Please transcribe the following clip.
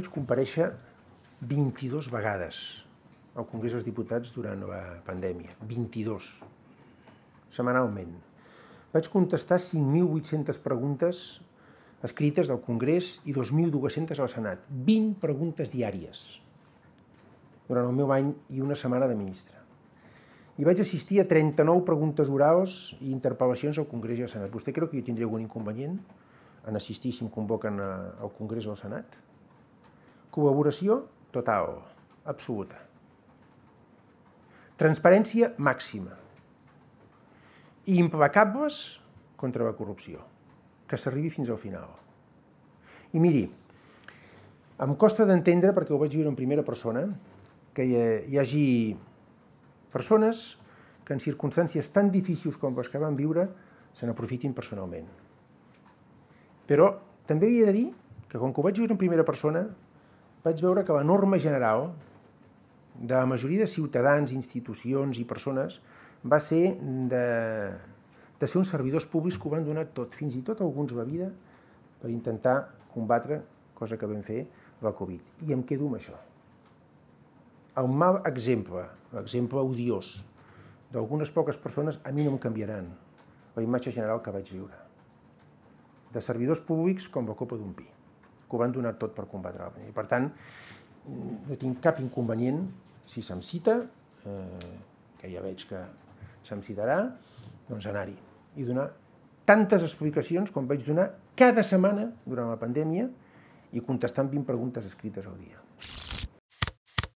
Vaig compareixer 22 vegades al Congrés dels Diputats durant la pandèmia. 22. Semanalment. Vaig contestar 5.800 preguntes escrites del Congrés i 2.200 al Senat. 20 preguntes diàries durant el meu any i una setmana de ministre. I vaig assistir a 39 preguntes orals i interpel·lacions al Congrés i al Senat. Vostè creu que jo tindré algun inconvenient en assistir si em convoquen al Congrés o al Senat? Col·laboració total, absoluta. Transparència màxima. I implacables contra la corrupció. Que s'arribi fins al final. I miri, em costa d'entendre, perquè ho vaig viure en primera persona, que hi, hi hagi persones que en circumstàncies tan difícils com les que van viure se n'aprofitin personalment. Però també havia de dir que com que ho vaig viure en primera persona, vaig veure que la norma general de la majoria de ciutadans, institucions i persones va ser de, de ser uns servidors públics que ho van donar tot, fins i tot alguns la vida, per intentar combatre, cosa que vam fer, la Covid. I em quedo amb això. El mal exemple, l'exemple odiós, d'algunes poques persones a mi no em canviaran la imatge general que vaig viure. De servidors públics com la copa d'un pi que ho van donar tot per combatre la pandèmia. Per tant, no tinc cap inconvenient si se'm cita, eh, que ja veig que se'm citarà, doncs anar-hi i donar tantes explicacions com vaig donar cada setmana durant la pandèmia i contestant 20 preguntes escrites al dia.